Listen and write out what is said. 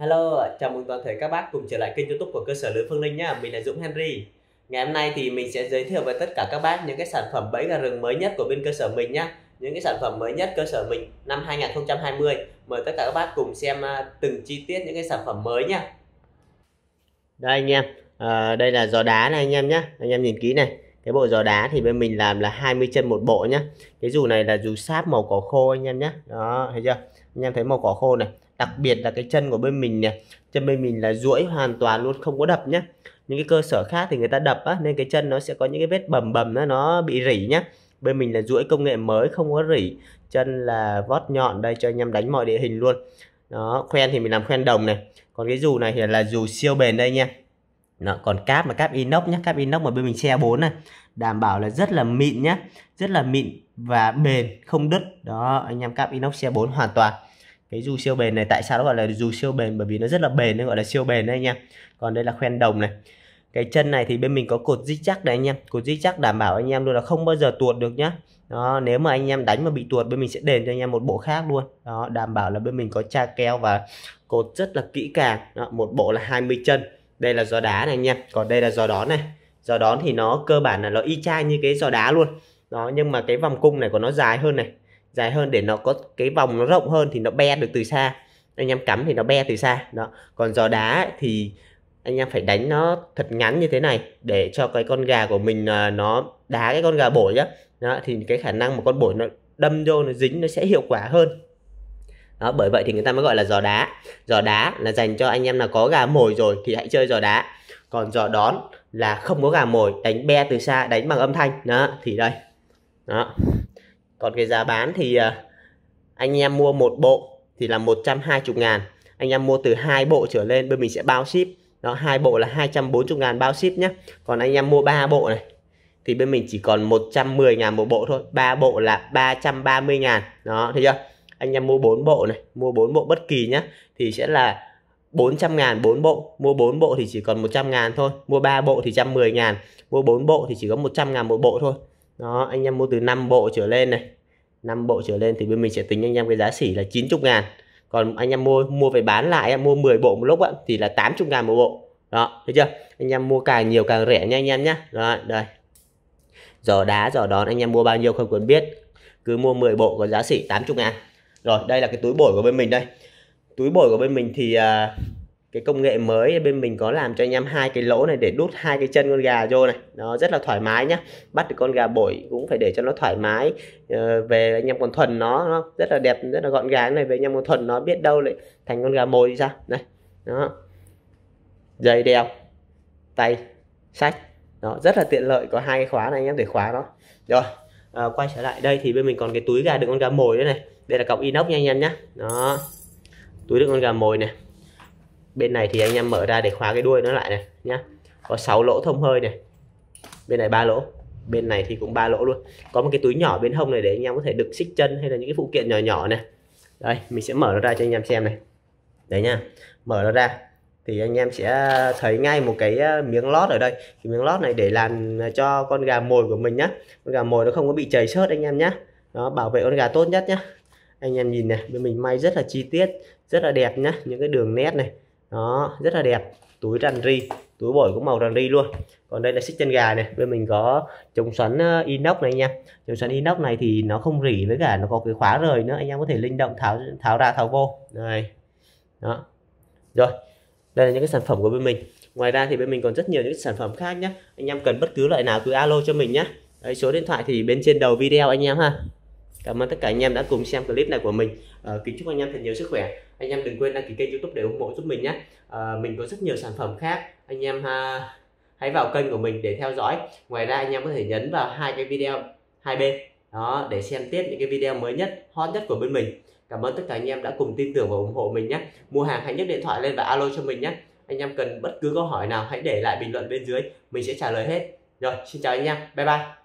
Hello, chào mừng toàn thể các bác cùng trở lại kênh youtube của cơ sở lưới Phương Linh nhé. Mình là Dũng Henry Ngày hôm nay thì mình sẽ giới thiệu với tất cả các bác những cái sản phẩm bẫy gà rừng mới nhất của bên cơ sở mình nhé Những cái sản phẩm mới nhất cơ sở mình năm 2020 Mời tất cả các bác cùng xem à, từng chi tiết những cái sản phẩm mới nhé Đây anh em, à, đây là giò đá này anh em nhé Anh em nhìn kỹ này cái bộ giò đá thì bên mình làm là 20 chân một bộ nhá cái dù này là dù sáp màu cỏ khô anh em nhé đó thấy chưa anh em thấy màu cỏ khô này đặc biệt là cái chân của bên mình nè, chân bên mình là duỗi hoàn toàn luôn không có đập nhé những cái cơ sở khác thì người ta đập á nên cái chân nó sẽ có những cái vết bầm bầm nó nó bị rỉ nhé. bên mình là duỗi công nghệ mới không có rỉ chân là vót nhọn đây cho anh em đánh mọi địa hình luôn đó khoen thì mình làm khoen đồng này còn cái dù này thì là dù siêu bền đây nha đó, còn cáp mà cáp inox nhé cáp inox mà bên mình xe 4 này đảm bảo là rất là mịn nhé rất là mịn và bền không đứt đó anh em cáp inox xe 4 hoàn toàn cái dù siêu bền này tại sao nó gọi là dù siêu bền bởi vì nó rất là bền nên gọi là siêu bền đấy anh em còn đây là khoen đồng này cái chân này thì bên mình có cột dít chắc này anh em cột dít chắc đảm bảo anh em luôn là không bao giờ tuột được nhá đó, nếu mà anh em đánh mà bị tuột bên mình sẽ đền cho anh em một bộ khác luôn đó đảm bảo là bên mình có tra keo và cột rất là kỹ càng đó, một bộ là 20 chân đây là giò đá này anh em còn đây là giò đón này giò đón thì nó cơ bản là nó y chang như cái giò đá luôn đó nhưng mà cái vòng cung này của nó dài hơn này dài hơn để nó có cái vòng nó rộng hơn thì nó be được từ xa anh em cắm thì nó be từ xa đó còn giò đá thì anh em phải đánh nó thật ngắn như thế này để cho cái con gà của mình à, nó đá cái con gà bổi nhá đó thì cái khả năng một con bổi nó đâm vô nó dính nó sẽ hiệu quả hơn đó, bởi vậy thì người ta mới gọi là giò đá giò đá là dành cho anh em là có gà mồi rồi thì hãy chơi giò đá còn giò đón là không có gà mồi đánh be từ xa đánh bằng âm thanh đó thì đây đó còn cái giá bán thì à, anh em mua một bộ thì là 120 ngàn anh em mua từ hai bộ trở lên bên mình sẽ bao ship đó hai bộ là 240 ngàn bao ship nhé còn anh em mua 3 bộ này thì bên mình chỉ còn 110 ngàn một bộ thôi 3 bộ là 330 ngàn đó thấy chưa anh em mua 4 bộ này mua 4 bộ bất kỳ nhé thì sẽ là 400 ngàn 4 bộ mua 4 bộ thì chỉ còn 100 ngàn thôi mua 3 bộ thì 110 ngàn mua 4 bộ thì chỉ có 100 ngàn một bộ thôi đó anh em mua từ 5 bộ trở lên này 5 bộ trở lên thì bên mình sẽ tính anh em cái giá sỉ là 90 ngàn còn anh em mua mua về bán lại mua 10 bộ một lúc á, thì là 80 ngàn một bộ đó thấy chưa anh em mua càng nhiều càng rẻ nha anh em nhé rồi đây giò đá giò đón anh em mua bao nhiêu không cần biết cứ mua 10 bộ có giá sỉ 80 ngàn rồi đây là cái túi bổi của bên mình đây túi bổi của bên mình thì uh, cái công nghệ mới bên mình có làm cho anh em hai cái lỗ này để đút hai cái chân con gà vô này nó rất là thoải mái nhá bắt được con gà bổi cũng phải để cho nó thoải mái ờ, về anh em còn thuần nó, nó rất là đẹp rất là gọn gàng này về anh em còn thuần nó biết đâu lại thành con gà mồi ra này đó giày đeo tay sách đó rất là tiện lợi có hai cái khóa này anh em để khóa nó rồi à, quay trở lại đây thì bên mình còn cái túi gà được con gà mồi nữa này đây là cọc inox nha anh em nhá đó túi được con gà mồi này bên này thì anh em mở ra để khóa cái đuôi nó lại này nhá có 6 lỗ thông hơi này bên này ba lỗ bên này thì cũng ba lỗ luôn có một cái túi nhỏ bên hông này để anh em có thể đựng xích chân hay là những cái phụ kiện nhỏ nhỏ này đây mình sẽ mở nó ra cho anh em xem này đấy nha mở nó ra thì anh em sẽ thấy ngay một cái ờ, miếng lót ở đây cái miếng lót này để làm ờ, cho con gà mồi của mình nhá con gà mồi nó không có bị chảy xớt anh em nhá nó bảo vệ con gà tốt nhất nhá anh em nhìn này bên mình may rất là chi tiết rất là đẹp nhá những cái đường nét này đó rất là đẹp túi rằn ri túi bổi cũng màu rằn ri luôn còn đây là xích chân gà này bên mình có chống xoắn ờ, inox này nha chống xoắn inox này thì nó không rỉ với cả nó có cái khóa rời nữa anh em có thể linh động tháo tháo ra tháo vô này đó rồi đây là những cái sản phẩm của bên mình ngoài ra thì bên mình còn rất nhiều những sản phẩm khác nhé anh em cần bất cứ loại nào cứ alo cho mình nhé số điện thoại thì bên trên đầu video anh em ha cảm ơn tất cả anh em đã cùng xem clip này của mình à, kính chúc anh em thật nhiều sức khỏe anh em đừng quên đăng ký kênh youtube để ủng hộ giúp mình nhé à, mình có rất nhiều sản phẩm khác anh em ha, hãy vào kênh của mình để theo dõi ngoài ra anh em có thể nhấn vào hai cái video hai bên đó để xem tiếp những cái video mới nhất hot nhất của bên mình cảm ơn tất cả anh em đã cùng tin tưởng và ủng hộ mình nhé mua hàng hãy nhấc điện thoại lên và alo cho mình nhé anh em cần bất cứ câu hỏi nào hãy để lại bình luận bên dưới mình sẽ trả lời hết rồi xin chào anh em bye bye